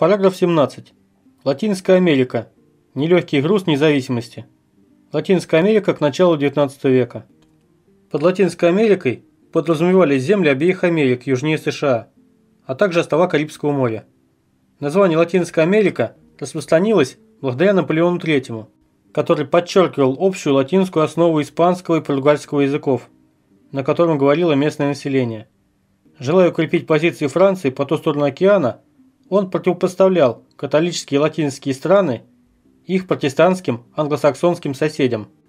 Параграф 17. Латинская Америка. Нелегкий груз независимости. Латинская Америка к началу XIX века. Под Латинской Америкой подразумевались земли обеих Америк южнее США, а также острова Карибского моря. Название Латинская Америка распространилось благодаря Наполеону III, который подчеркивал общую латинскую основу испанского и португальского языков, на котором говорило местное население. Желая укрепить позиции Франции по ту сторону океана – он противопоставлял католические латинские страны их протестантским англосаксонским соседям –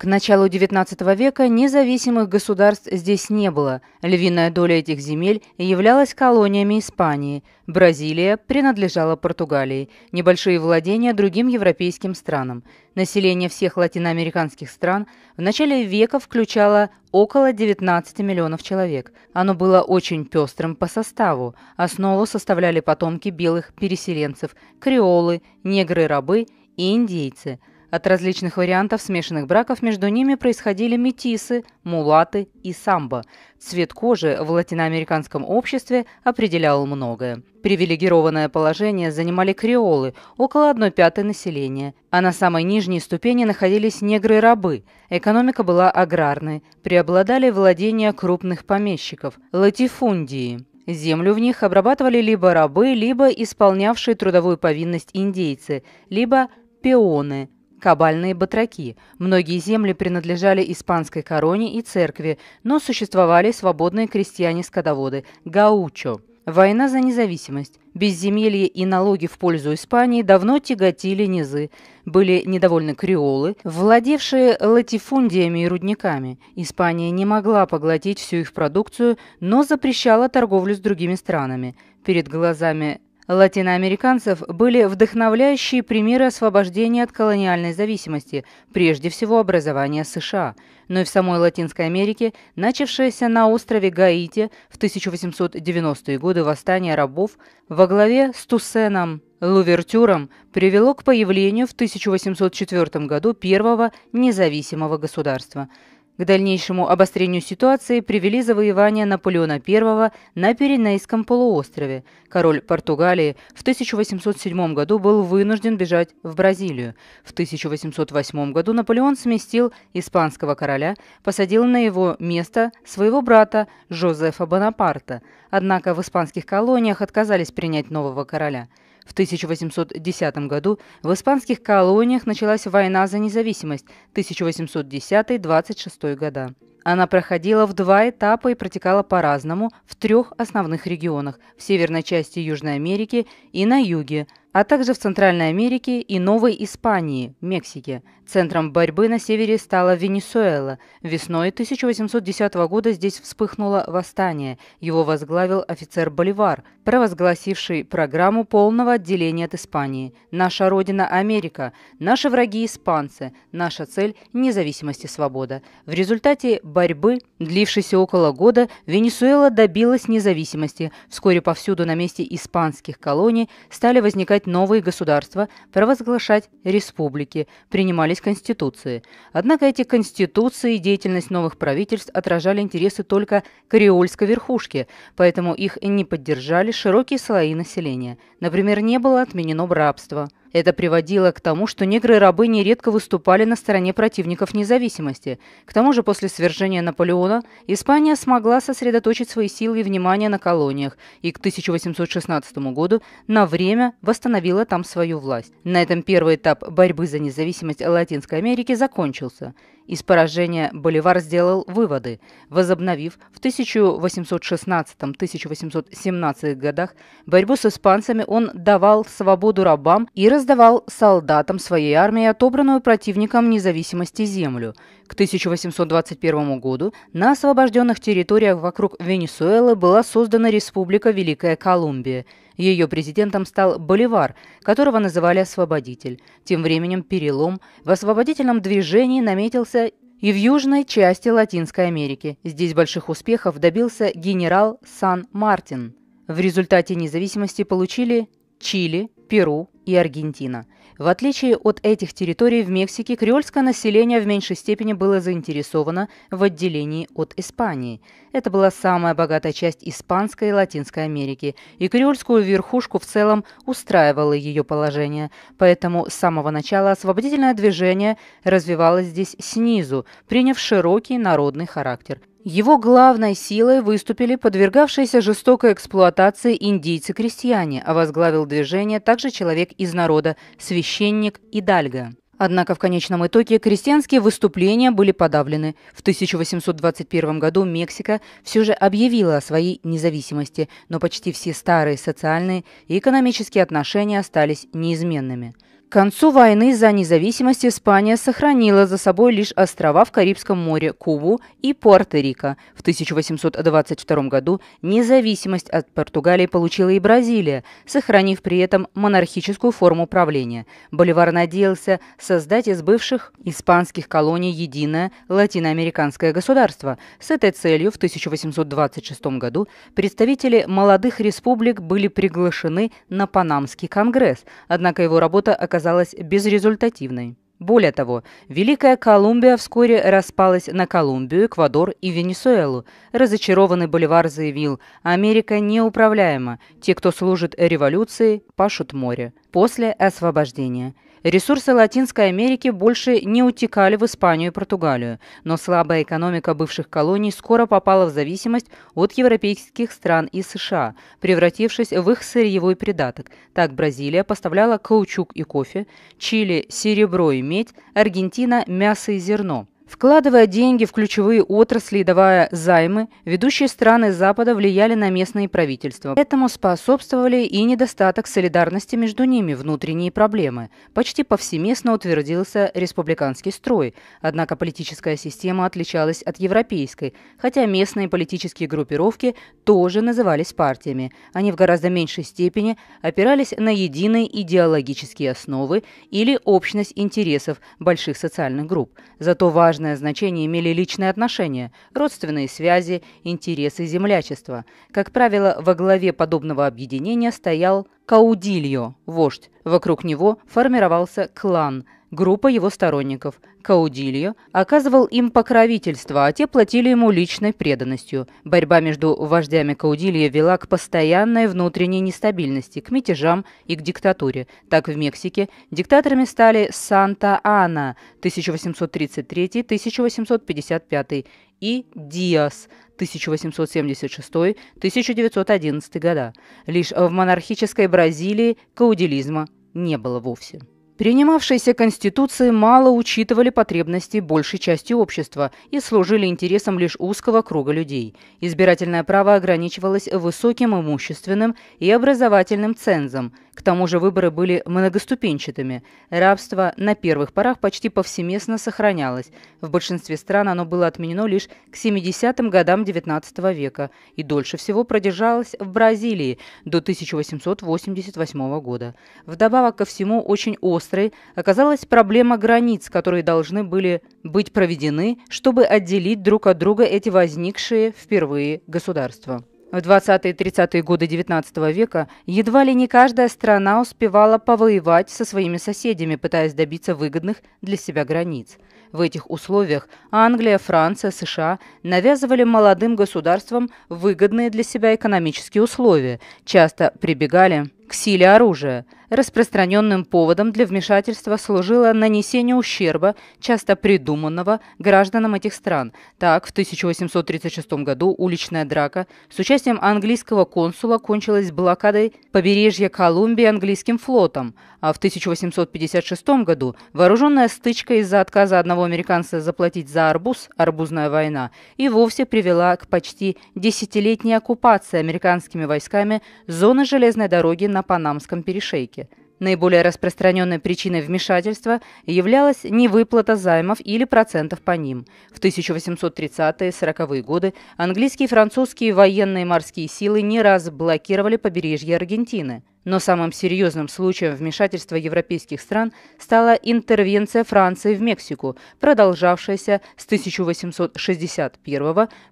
к началу XIX века независимых государств здесь не было. Львиная доля этих земель являлась колониями Испании. Бразилия принадлежала Португалии. Небольшие владения другим европейским странам. Население всех латиноамериканских стран в начале века включало около 19 миллионов человек. Оно было очень пестрым по составу. Основу составляли потомки белых переселенцев, креолы, негры-рабы и индейцы – от различных вариантов смешанных браков между ними происходили метисы, мулаты и самбо. Цвет кожи в латиноамериканском обществе определял многое. Привилегированное положение занимали креолы, около одной пятой населения, а на самой нижней ступени находились негры-рабы. Экономика была аграрной, преобладали владения крупных помещиков – латифундии. Землю в них обрабатывали либо рабы, либо исполнявшие трудовую повинность индейцы, либо пионы – кабальные батраки. Многие земли принадлежали испанской короне и церкви, но существовали свободные крестьяне-скотоводы – гаучо. Война за независимость, безземелье и налоги в пользу Испании давно тяготили низы. Были недовольны креолы, владевшие латифундиями и рудниками. Испания не могла поглотить всю их продукцию, но запрещала торговлю с другими странами. Перед глазами латиноамериканцев были вдохновляющие примеры освобождения от колониальной зависимости, прежде всего образования США, но и в самой Латинской Америке, начавшееся на острове Гаити в 1890-е годы восстание рабов во главе с Туссеном Лувертюром привело к появлению в 1804 году первого независимого государства – к дальнейшему обострению ситуации привели завоевания Наполеона I на Пиренейском полуострове. Король Португалии в 1807 году был вынужден бежать в Бразилию. В 1808 году Наполеон сместил испанского короля, посадил на его место своего брата Жозефа Бонапарта. Однако в испанских колониях отказались принять нового короля – в 1810 году в испанских колониях началась война за независимость 1810-26 года. Она проходила в два этапа и протекала по-разному в трех основных регионах – в северной части Южной Америки и на юге, а также в Центральной Америке и Новой Испании, Мексике. Центром борьбы на севере стала Венесуэла. Весной 1810 года здесь вспыхнуло восстание. Его возглавил офицер Боливар, провозгласивший программу полного отделения от Испании. «Наша родина – Америка, наши враги – испанцы, наша цель – независимость и свобода». В результате борьбы, длившейся около года, Венесуэла добилась независимости. Вскоре повсюду на месте испанских колоний стали возникать новые государства, провозглашать республики, принимались конституции. Однако эти конституции и деятельность новых правительств отражали интересы только креольской верхушки, поэтому их не поддержали широкие слои населения. Например, не было отменено рабство – это приводило к тому, что негры-рабы и нередко выступали на стороне противников независимости. К тому же после свержения Наполеона Испания смогла сосредоточить свои силы и внимание на колониях и к 1816 году на время восстановила там свою власть. На этом первый этап борьбы за независимость Латинской Америки закончился – из поражения Боливар сделал выводы, возобновив в 1816-1817 годах борьбу с испанцами он давал свободу рабам и раздавал солдатам своей армии отобранную противником независимости землю – к 1821 году на освобожденных территориях вокруг Венесуэлы была создана Республика Великая Колумбия. Ее президентом стал Боливар, которого называли «Освободитель». Тем временем перелом в освободительном движении наметился и в южной части Латинской Америки. Здесь больших успехов добился генерал Сан-Мартин. В результате независимости получили Чили, Перу и Аргентина – в отличие от этих территорий в Мексике, креольское население в меньшей степени было заинтересовано в отделении от Испании. Это была самая богатая часть испанской и Латинской Америки, и креольскую верхушку в целом устраивало ее положение. Поэтому с самого начала освободительное движение развивалось здесь снизу, приняв широкий народный характер. Его главной силой выступили подвергавшиеся жестокой эксплуатации индийцы-крестьяне, а возглавил движение также человек из народа, священник Идальго. Однако в конечном итоге крестьянские выступления были подавлены. В 1821 году Мексика все же объявила о своей независимости, но почти все старые социальные и экономические отношения остались неизменными – к концу войны за независимость Испания сохранила за собой лишь острова в Карибском море, Кубу и Пуэрто-Рико. В 1822 году независимость от Португалии получила и Бразилия, сохранив при этом монархическую форму правления. Боливар надеялся создать из бывших испанских колоний единое латиноамериканское государство. С этой целью в 1826 году представители молодых республик были приглашены на Панамский конгресс, однако его работа оказалась оказалась безрезультативной. Более того, Великая Колумбия вскоре распалась на Колумбию, Эквадор и Венесуэлу. Разочарованный Боливар заявил, Америка неуправляема, те, кто служит революции, пашут море. После освобождения – Ресурсы Латинской Америки больше не утекали в Испанию и Португалию, но слабая экономика бывших колоний скоро попала в зависимость от европейских стран и США, превратившись в их сырьевой придаток. Так Бразилия поставляла каучук и кофе, Чили – серебро и медь, Аргентина – мясо и зерно. Вкладывая деньги в ключевые отрасли и давая займы, ведущие страны Запада влияли на местные правительства. Этому способствовали и недостаток солидарности между ними, внутренние проблемы. Почти повсеместно утвердился республиканский строй, однако политическая система отличалась от европейской, хотя местные политические группировки тоже назывались партиями. Они в гораздо меньшей степени опирались на единые идеологические основы или общность интересов больших социальных групп. Зато важно Важное значение имели личные отношения, родственные связи, интересы землячества. Как правило, во главе подобного объединения стоял Каудильо, вождь. Вокруг него формировался клан – группа его сторонников. Каудильо оказывал им покровительство, а те платили ему личной преданностью. Борьба между вождями Каудильо вела к постоянной внутренней нестабильности, к мятежам и к диктатуре. Так в Мексике диктаторами стали Санта-Ана 1833-1855 и Диас 1876-1911 года. Лишь в монархической Бразилии каудилизма не было вовсе. Принимавшиеся конституции мало учитывали потребности большей части общества и служили интересам лишь узкого круга людей. Избирательное право ограничивалось высоким имущественным и образовательным цензом. К тому же выборы были многоступенчатыми. Рабство на первых порах почти повсеместно сохранялось. В большинстве стран оно было отменено лишь к 70-м годам XIX века и дольше всего продержалось в Бразилии до 1888 года. Вдобавок ко всему очень остро Астры оказалась проблема границ, которые должны были быть проведены, чтобы отделить друг от друга эти возникшие впервые государства. В 20-30-е годы XIX века едва ли не каждая страна успевала повоевать со своими соседями, пытаясь добиться выгодных для себя границ. В этих условиях Англия, Франция, США навязывали молодым государствам выгодные для себя экономические условия, часто прибегали к силе оружия – Распространенным поводом для вмешательства служило нанесение ущерба, часто придуманного гражданам этих стран. Так, в 1836 году уличная драка с участием английского консула кончилась блокадой побережья Колумбии английским флотом, а в 1856 году вооруженная стычка из-за отказа одного американца заплатить за арбуз, арбузная война, и вовсе привела к почти десятилетней оккупации американскими войсками зоны железной дороги на Панамском перешейке. Наиболее распространенной причиной вмешательства являлась невыплата займов или процентов по ним. В 1830-40-е годы английские и французские военные морские силы не раз блокировали побережье Аргентины. Но самым серьезным случаем вмешательства европейских стран стала интервенция Франции в Мексику, продолжавшаяся с 1861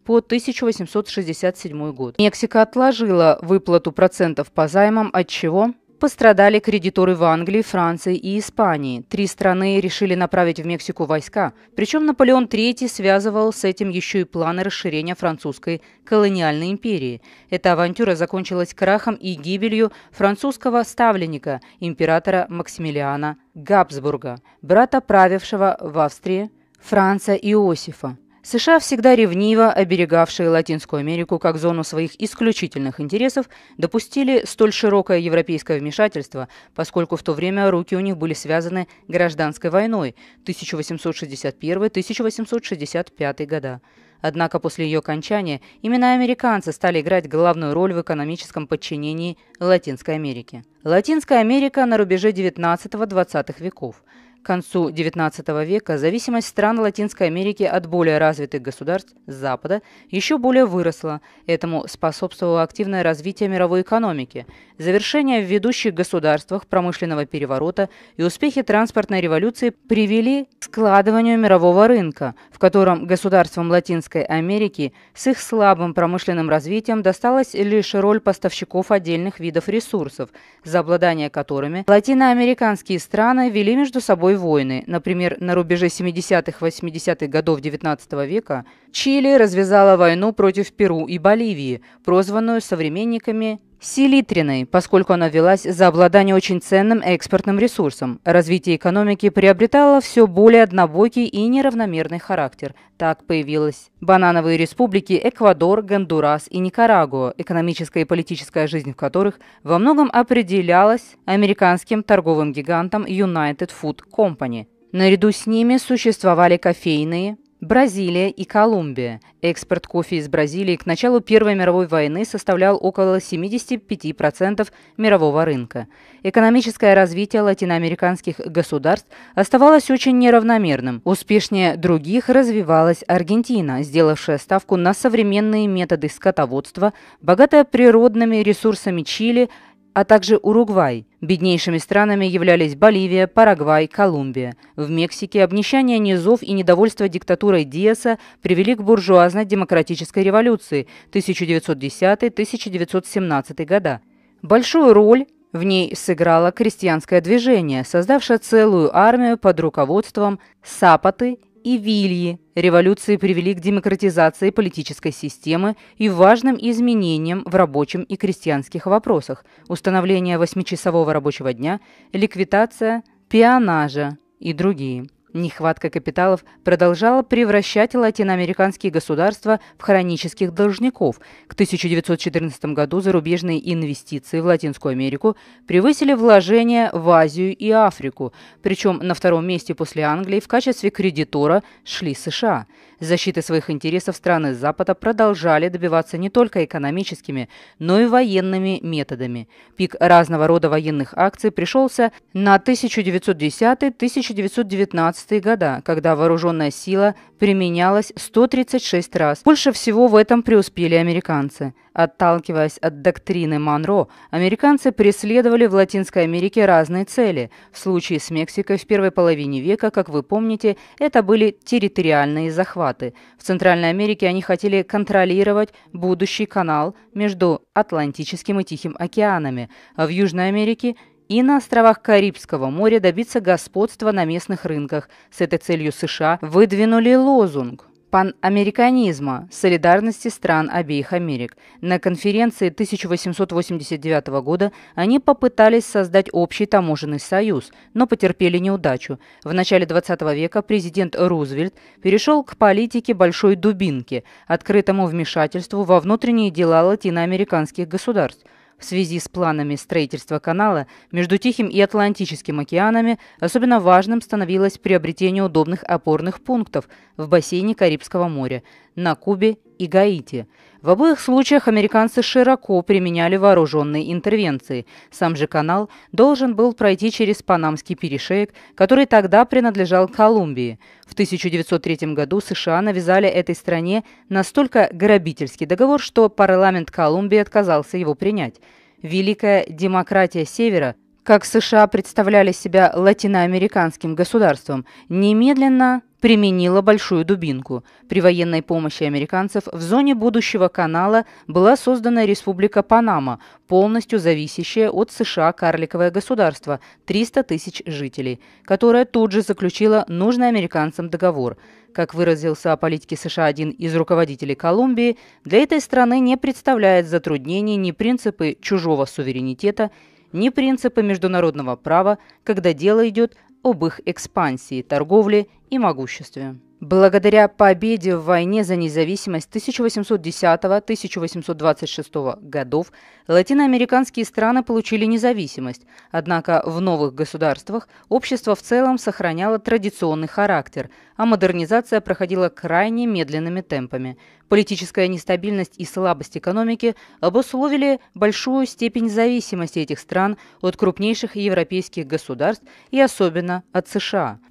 по 1867 год. Мексика отложила выплату процентов по займам, от чего Пострадали кредиторы в Англии, Франции и Испании. Три страны решили направить в Мексику войска. Причем Наполеон III связывал с этим еще и планы расширения французской колониальной империи. Эта авантюра закончилась крахом и гибелью французского ставленника, императора Максимилиана Габсбурга, брата правившего в Австрии Франца Иосифа. США, всегда ревниво оберегавшие Латинскую Америку как зону своих исключительных интересов, допустили столь широкое европейское вмешательство, поскольку в то время руки у них были связаны гражданской войной 1861-1865 года. Однако после ее окончания именно американцы стали играть главную роль в экономическом подчинении Латинской Америки. Латинская Америка на рубеже 19-20 веков – к концу XIX века зависимость стран Латинской Америки от более развитых государств Запада еще более выросла. Этому способствовало активное развитие мировой экономики, завершение в ведущих государствах промышленного переворота и успехи транспортной революции привели к складыванию мирового рынка, в котором государствам Латинской Америки с их слабым промышленным развитием досталась лишь роль поставщиков отдельных видов ресурсов, за обладание которыми латиноамериканские страны вели между собой войны. Например, на рубеже 70-80-х годов XIX века Чили развязала войну против Перу и Боливии, прозванную современниками селитриной, поскольку она велась за обладание очень ценным экспортным ресурсом. Развитие экономики приобретало все более однобокий и неравномерный характер. Так появилась банановые республики Эквадор, Гондурас и Никарагуа, экономическая и политическая жизнь в которых во многом определялась американским торговым гигантом United Food Company. Наряду с ними существовали кофейные, Бразилия и Колумбия. Экспорт кофе из Бразилии к началу Первой мировой войны составлял около 75% мирового рынка. Экономическое развитие латиноамериканских государств оставалось очень неравномерным. Успешнее других развивалась Аргентина, сделавшая ставку на современные методы скотоводства, богатая природными ресурсами Чили – а также Уругвай. Беднейшими странами являлись Боливия, Парагвай, Колумбия. В Мексике обнищание низов и недовольство диктатурой Диаса привели к буржуазной демократической революции 1910-1917 года. Большую роль в ней сыграло крестьянское движение, создавшее целую армию под руководством Сапоты и Вильи революции привели к демократизации политической системы и важным изменениям в рабочем и крестьянских вопросах, установление восьмичасового рабочего дня, ликвидация пионажа и другие. Нехватка капиталов продолжала превращать латиноамериканские государства в хронических должников. К 1914 году зарубежные инвестиции в Латинскую Америку превысили вложения в Азию и Африку, причем на втором месте после Англии в качестве кредитора шли США. Защиты своих интересов страны Запада продолжали добиваться не только экономическими, но и военными методами. Пик разного рода военных акций пришелся на 1910-1919 19 года, когда вооруженная сила применялась 136 раз. Больше всего в этом преуспели американцы. Отталкиваясь от доктрины Монро, американцы преследовали в Латинской Америке разные цели. В случае с Мексикой в первой половине века, как вы помните, это были территориальные захваты. В Центральной Америке они хотели контролировать будущий канал между Атлантическим и Тихим океанами, а в Южной Америке – и на островах Карибского моря добиться господства на местных рынках. С этой целью США выдвинули лозунг панамериканизма, солидарности стран обеих Америк. На конференции 1889 года они попытались создать общий таможенный союз, но потерпели неудачу. В начале 20 века президент Рузвельт перешел к политике большой дубинки, открытому вмешательству во внутренние дела латиноамериканских государств – в связи с планами строительства канала между Тихим и Атлантическим океанами особенно важным становилось приобретение удобных опорных пунктов в бассейне Карибского моря, на Кубе и Гаити. В обоих случаях американцы широко применяли вооруженные интервенции. Сам же канал должен был пройти через Панамский перешеек, который тогда принадлежал Колумбии. В 1903 году США навязали этой стране настолько грабительский договор, что парламент Колумбии отказался его принять. Великая демократия Севера – как США представляли себя латиноамериканским государством, немедленно применила большую дубинку. При военной помощи американцев в зоне будущего канала была создана Республика Панама, полностью зависящая от США карликовое государство, 300 тысяч жителей, которая тут же заключила нужный американцам договор. Как выразился о политике США один из руководителей Колумбии, для этой страны не представляет затруднений ни принципы чужого суверенитета, ни принципы международного права, когда дело идет об их экспансии, торговле и могуществе. Благодаря победе в войне за независимость 1810-1826 годов латиноамериканские страны получили независимость, однако в новых государствах общество в целом сохраняло традиционный характер, а модернизация проходила крайне медленными темпами. Политическая нестабильность и слабость экономики обусловили большую степень зависимости этих стран от крупнейших европейских государств и особенно от США –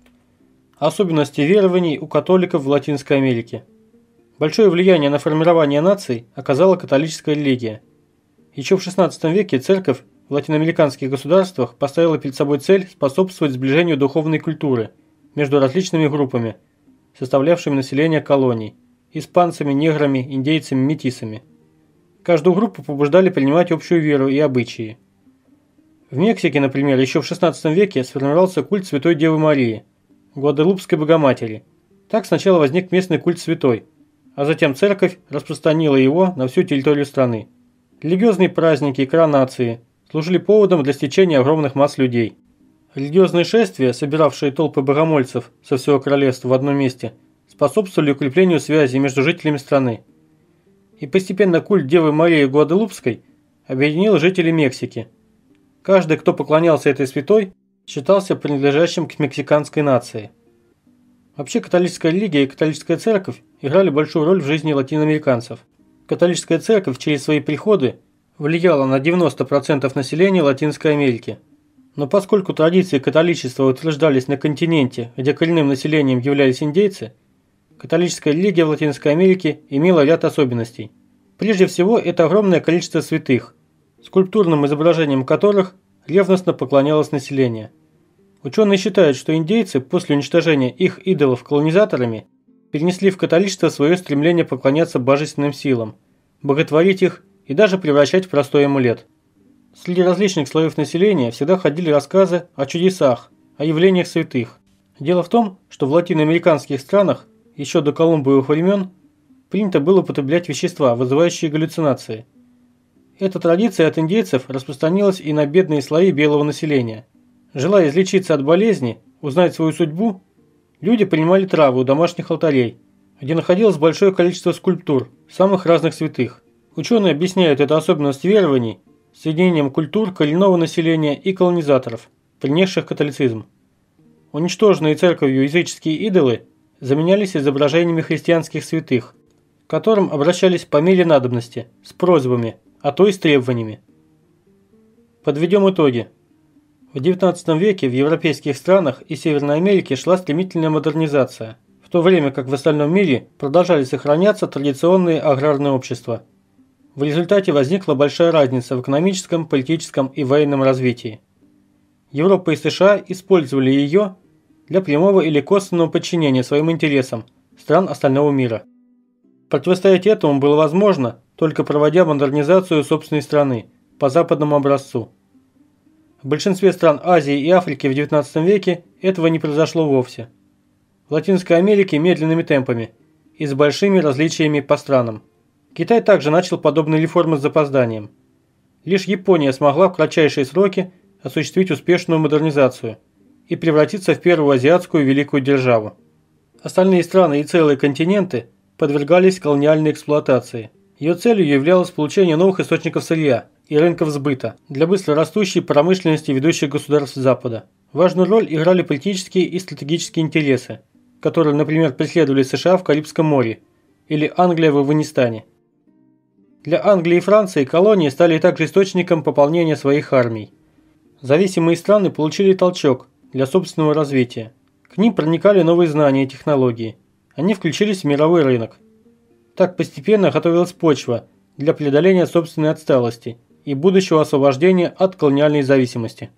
особенности верований у католиков в Латинской Америке. Большое влияние на формирование наций оказала католическая религия. Еще в XVI веке церковь в латиноамериканских государствах поставила перед собой цель способствовать сближению духовной культуры между различными группами, составлявшими население колоний – испанцами, неграми, индейцами, метисами. Каждую группу побуждали принимать общую веру и обычаи. В Мексике, например, еще в XVI веке сформировался культ Святой Девы Марии – Гваделупской Богоматери. Так сначала возник местный культ святой, а затем церковь распространила его на всю территорию страны. Религиозные праздники и коронации служили поводом для стечения огромных масс людей. Религиозные шествия, собиравшие толпы богомольцев со всего королевства в одном месте, способствовали укреплению связи между жителями страны. И постепенно культ Девы Марии Гуадалупской объединил жителей Мексики. Каждый, кто поклонялся этой святой, считался принадлежащим к мексиканской нации. Вообще католическая религия и католическая церковь играли большую роль в жизни латиноамериканцев. Католическая церковь через свои приходы влияла на 90% населения Латинской Америки. Но поскольку традиции католичества утверждались на континенте, где коренным населением являлись индейцы, католическая религия в Латинской Америке имела ряд особенностей. Прежде всего, это огромное количество святых, скульптурным изображением которых – ревностно поклонялось население. Ученые считают, что индейцы после уничтожения их идолов колонизаторами перенесли в католичество свое стремление поклоняться божественным силам, боготворить их и даже превращать в простой амулет. Среди различных слоев населения всегда ходили рассказы о чудесах, о явлениях святых. Дело в том, что в латиноамериканских странах еще до колумбовых времен принято было употреблять вещества, вызывающие галлюцинации – эта традиция от индейцев распространилась и на бедные слои белого населения. Желая излечиться от болезни, узнать свою судьбу, люди принимали травы у домашних алтарей, где находилось большое количество скульптур самых разных святых. Ученые объясняют эту особенность верований соединением культур коренного населения и колонизаторов, принесших католицизм. Уничтоженные церковью языческие идолы заменялись изображениями христианских святых, к которым обращались по мере надобности, с просьбами – а то и с требованиями. Подведем итоги. В XIX веке в европейских странах и Северной Америке шла стремительная модернизация, в то время как в остальном мире продолжали сохраняться традиционные аграрные общества. В результате возникла большая разница в экономическом, политическом и военном развитии. Европа и США использовали ее для прямого или косвенного подчинения своим интересам стран остального мира. Противостоять этому было возможно только проводя модернизацию собственной страны по западному образцу. В большинстве стран Азии и Африки в XIX веке этого не произошло вовсе. В Латинской Америке медленными темпами и с большими различиями по странам. Китай также начал подобные реформы с запозданием. Лишь Япония смогла в кратчайшие сроки осуществить успешную модернизацию и превратиться в первую азиатскую великую державу. Остальные страны и целые континенты подвергались колониальной эксплуатации – ее целью являлось получение новых источников сырья и рынков сбыта для быстро растущей промышленности ведущих государств Запада. Важную роль играли политические и стратегические интересы, которые, например, преследовали США в Карибском море или Англия в Афганистане. Для Англии и Франции колонии стали также источником пополнения своих армий. Зависимые страны получили толчок для собственного развития. К ним проникали новые знания и технологии. Они включились в мировой рынок – так постепенно готовилась почва для преодоления собственной отсталости и будущего освобождения от колониальной зависимости.